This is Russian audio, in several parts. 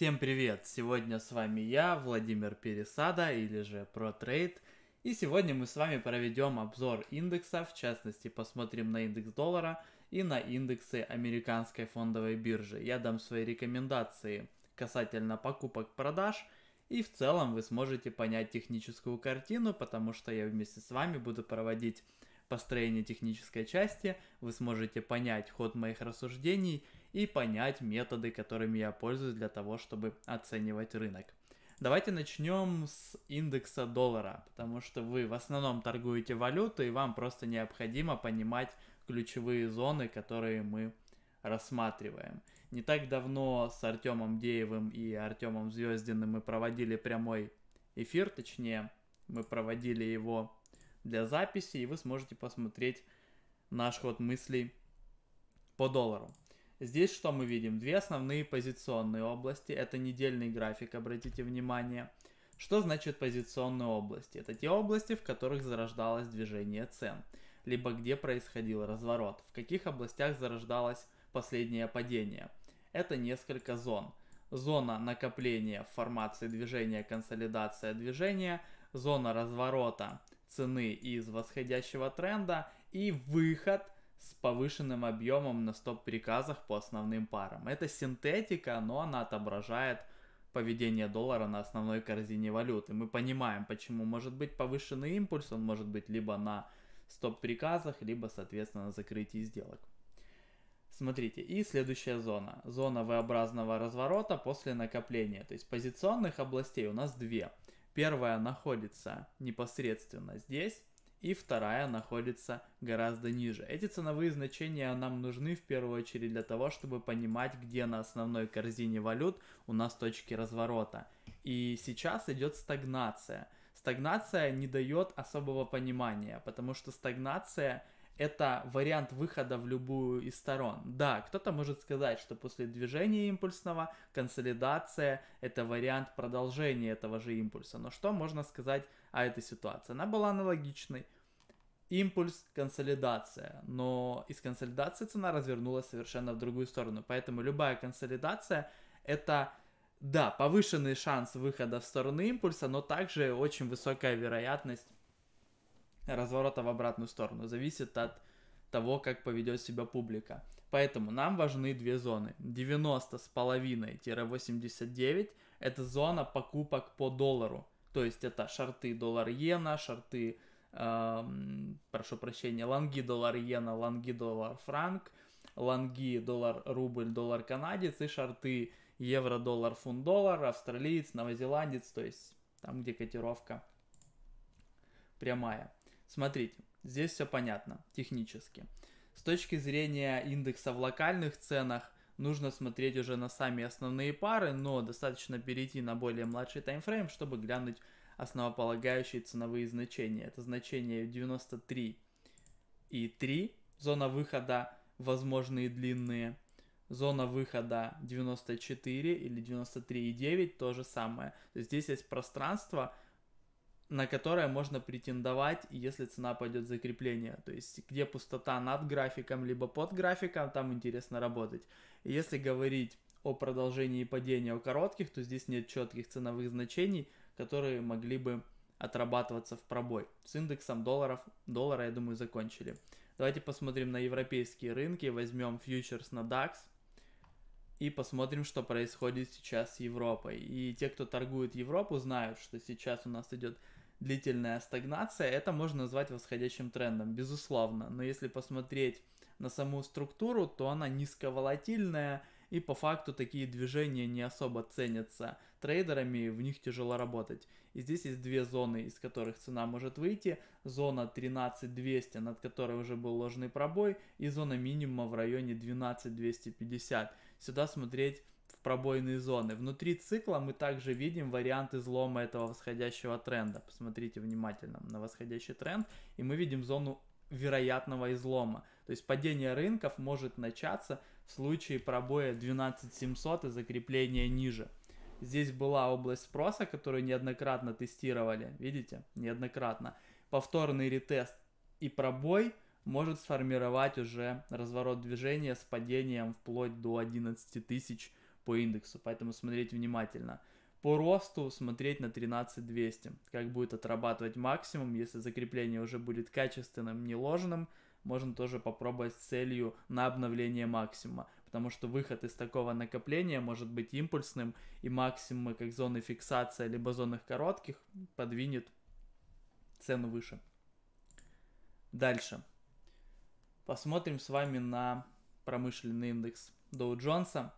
Всем привет! Сегодня с вами я, Владимир Пересада или же ProTrade. И сегодня мы с вами проведем обзор индекса, в частности посмотрим на индекс доллара и на индексы американской фондовой биржи. Я дам свои рекомендации касательно покупок-продаж и в целом вы сможете понять техническую картину, потому что я вместе с вами буду проводить построение технической части, вы сможете понять ход моих рассуждений – и понять методы, которыми я пользуюсь для того, чтобы оценивать рынок. Давайте начнем с индекса доллара, потому что вы в основном торгуете валюту и вам просто необходимо понимать ключевые зоны, которые мы рассматриваем. Не так давно с Артемом Деевым и Артемом Звездиным мы проводили прямой эфир, точнее, мы проводили его для записи, и вы сможете посмотреть наш ход мыслей по доллару. Здесь что мы видим? Две основные позиционные области. Это недельный график, обратите внимание. Что значит позиционные области? Это те области, в которых зарождалось движение цен, либо где происходил разворот, в каких областях зарождалось последнее падение. Это несколько зон. Зона накопления, формации движения, консолидация движения, зона разворота цены из восходящего тренда и выход – с повышенным объемом на стоп-приказах по основным парам. Это синтетика, но она отображает поведение доллара на основной корзине валюты. Мы понимаем, почему может быть повышенный импульс, он может быть либо на стоп-приказах, либо, соответственно, на закрытии сделок. Смотрите, и следующая зона. Зона V-образного разворота после накопления. То есть позиционных областей у нас две. Первая находится непосредственно здесь, и вторая находится гораздо ниже. Эти ценовые значения нам нужны в первую очередь для того, чтобы понимать, где на основной корзине валют у нас точки разворота. И сейчас идет стагнация. Стагнация не дает особого понимания, потому что стагнация это вариант выхода в любую из сторон. Да, кто-то может сказать, что после движения импульсного консолидация – это вариант продолжения этого же импульса. Но что можно сказать о этой ситуации? Она была аналогичной. Импульс, консолидация, но из консолидации цена развернулась совершенно в другую сторону. Поэтому любая консолидация – это да, повышенный шанс выхода в сторону импульса, но также очень высокая вероятность разворота в обратную сторону. Зависит от того, как поведет себя публика. Поэтому нам важны две зоны. 90 с половиной-89 это зона покупок по доллару. То есть это шарты доллар-иена, шарты, эм, прошу прощения, лонги доллар-иена, лонги доллар-франк, лонги доллар-рубль, доллар-канадец и шарты евро-доллар, фунт-доллар, австралиец, новозеландец, то есть там, где котировка прямая. Смотрите, здесь все понятно технически. С точки зрения индекса в локальных ценах, нужно смотреть уже на сами основные пары, но достаточно перейти на более младший таймфрейм, чтобы глянуть основополагающие ценовые значения. Это значение 93 и 3, зона выхода, возможные длинные, зона выхода 94 или 93,9. то же самое. Здесь есть пространство, на которое можно претендовать, если цена пойдет закрепление. То есть, где пустота над графиком, либо под графиком, там интересно работать. И если говорить о продолжении падения у коротких, то здесь нет четких ценовых значений, которые могли бы отрабатываться в пробой. С индексом долларов, доллара, я думаю, закончили. Давайте посмотрим на европейские рынки, возьмем фьючерс на DAX и посмотрим, что происходит сейчас с Европой. И те, кто торгует Европу, знают, что сейчас у нас идет длительная стагнация, это можно назвать восходящим трендом, безусловно. Но если посмотреть на саму структуру, то она низковолатильная, и по факту такие движения не особо ценятся трейдерами, в них тяжело работать. И здесь есть две зоны, из которых цена может выйти. Зона 13200, над которой уже был ложный пробой, и зона минимума в районе 12250. Сюда смотреть в пробойные зоны. Внутри цикла мы также видим вариант излома этого восходящего тренда. Посмотрите внимательно на восходящий тренд, и мы видим зону вероятного излома. То есть падение рынков может начаться в случае пробоя 12700 и закрепления ниже. Здесь была область спроса, которую неоднократно тестировали, видите, неоднократно. Повторный ретест и пробой может сформировать уже разворот движения с падением вплоть до 11 тысяч по индексу, поэтому смотреть внимательно. По росту смотреть на 13200, как будет отрабатывать максимум, если закрепление уже будет качественным, не ложным, можно тоже попробовать с целью на обновление максимума, потому что выход из такого накопления может быть импульсным, и максимумы как зоны фиксации, либо зоны коротких подвинет цену выше. Дальше. Посмотрим с вами на промышленный индекс Доу Джонса.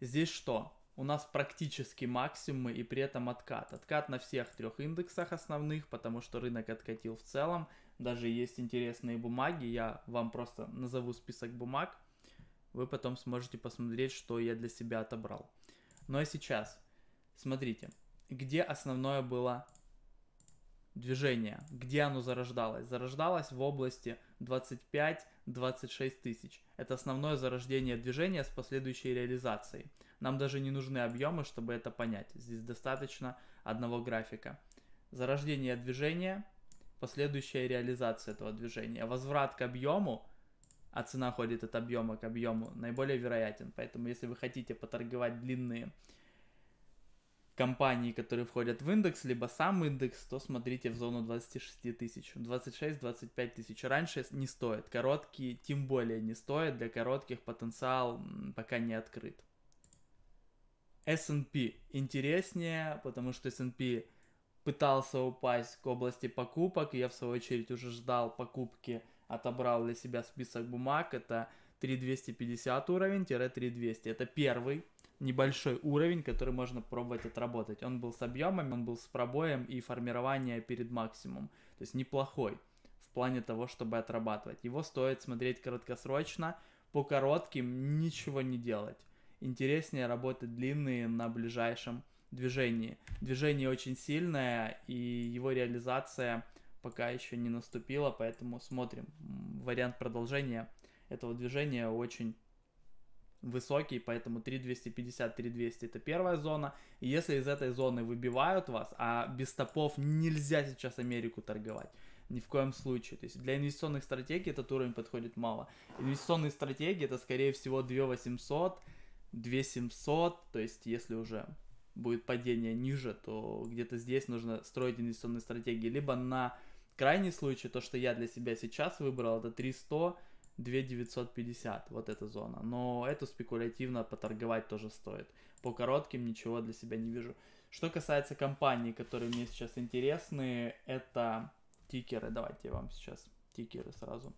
Здесь что? у нас практически максимумы и при этом откат. Откат на всех трех индексах основных, потому что рынок откатил в целом. Даже есть интересные бумаги, я вам просто назову список бумаг. Вы потом сможете посмотреть, что я для себя отобрал. Ну а сейчас, смотрите, где основное было движение, где оно зарождалось? Зарождалось в области 25-26 тысяч. Это основное зарождение движения с последующей реализацией. Нам даже не нужны объемы, чтобы это понять. Здесь достаточно одного графика. Зарождение движения, последующая реализация этого движения. Возврат к объему, а цена ходит от объема к объему, наиболее вероятен. Поэтому если вы хотите поторговать длинные компании, которые входят в индекс, либо сам индекс, то смотрите в зону 26 тысяч. 26-25 тысяч раньше не стоит. Короткие тем более не стоит. Для коротких потенциал пока не открыт. S&P интереснее, потому что S&P пытался упасть к области покупок. Я, в свою очередь, уже ждал покупки, отобрал для себя список бумаг. Это 3250 уровень-3200. Это первый небольшой уровень, который можно пробовать отработать. Он был с объемами, он был с пробоем и формирование перед максимумом. То есть неплохой в плане того, чтобы отрабатывать. Его стоит смотреть краткосрочно, по коротким ничего не делать. Интереснее работать длинные на ближайшем движении. Движение очень сильное, и его реализация пока еще не наступила, поэтому смотрим. Вариант продолжения этого движения очень высокий, поэтому 3250, 3200 это первая зона. И если из этой зоны выбивают вас, а без топов нельзя сейчас Америку торговать. Ни в коем случае. То есть для инвестиционных стратегий этот уровень подходит мало. Инвестиционные стратегии это скорее всего 2800, 2700. То есть если уже будет падение ниже, то где-то здесь нужно строить инвестиционные стратегии. Либо на крайний случай, то, что я для себя сейчас выбрал, это 300, 2950, вот эта зона. Но эту спекулятивно поторговать тоже стоит. По коротким ничего для себя не вижу. Что касается компаний, которые мне сейчас интересны, это тикеры. Давайте я вам сейчас тикеры сразу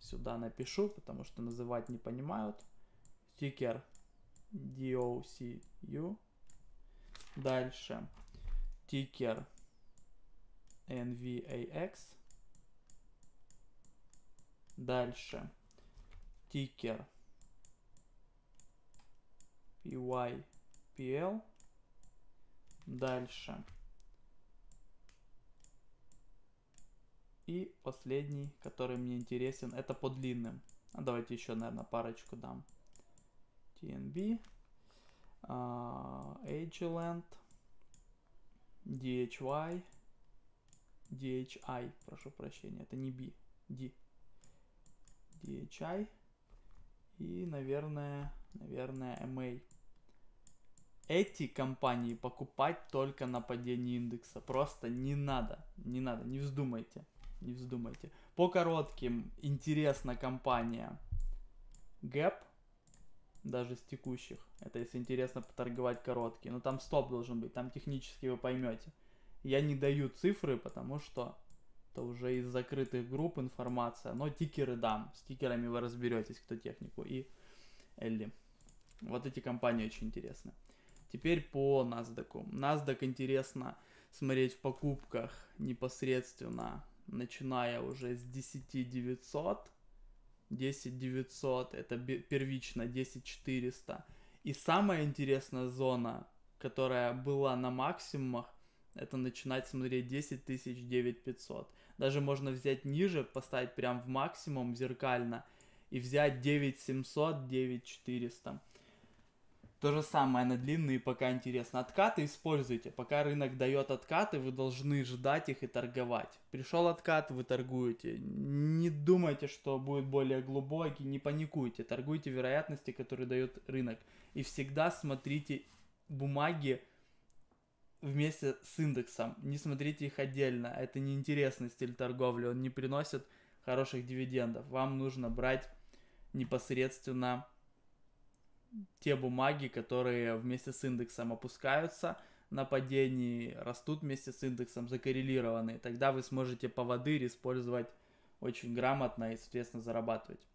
сюда напишу, потому что называть не понимают. Тикер DOCU. Дальше тикер NVAX. Дальше. Тикер. PYPL. Дальше. И последний, который мне интересен, это по длинным. А давайте еще, наверное, парочку дам. TNB, uh, а, Ageland, DHY, DHI, прошу прощения, это не B, D. И чай и, наверное, наверное, MA. Эти компании покупать только на падении индекса. Просто не надо, не надо, не вздумайте, не вздумайте. По коротким интересна компания Gap, даже с текущих. Это если интересно поторговать короткие. Но там стоп должен быть, там технически вы поймете. Я не даю цифры, потому что это уже из закрытых групп информация. Но тикеры дам. С тикерами вы разберетесь, кто технику. И Элли. Вот эти компании очень интересны. Теперь по NASDAQ. NASDAQ интересно смотреть в покупках непосредственно, начиная уже с 10 900. 10 900 это первично 10 400. И самая интересная зона, которая была на максимумах, это начинать смотреть 10 тысяч 9500 даже можно взять ниже, поставить прям в максимум зеркально и взять 9700, 9400. То же самое на длинные пока интересно. Откаты используйте. Пока рынок дает откаты, вы должны ждать их и торговать. Пришел откат, вы торгуете. Не думайте, что будет более глубокий, не паникуйте. Торгуйте вероятности, которые дает рынок. И всегда смотрите бумаги, вместе с индексом. Не смотрите их отдельно. Это неинтересный стиль торговли. Он не приносит хороших дивидендов. Вам нужно брать непосредственно те бумаги, которые вместе с индексом опускаются на падении, растут вместе с индексом, закоррелированы. Тогда вы сможете поводырь использовать очень грамотно и, соответственно, зарабатывать.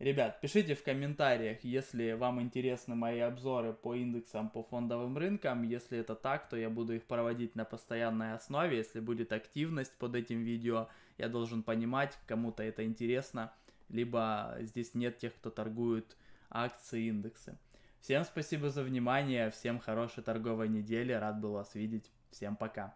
Ребят, пишите в комментариях, если вам интересны мои обзоры по индексам, по фондовым рынкам. Если это так, то я буду их проводить на постоянной основе. Если будет активность под этим видео, я должен понимать, кому-то это интересно, либо здесь нет тех, кто торгует акции, индексы. Всем спасибо за внимание, всем хорошей торговой недели, рад был вас видеть. Всем пока.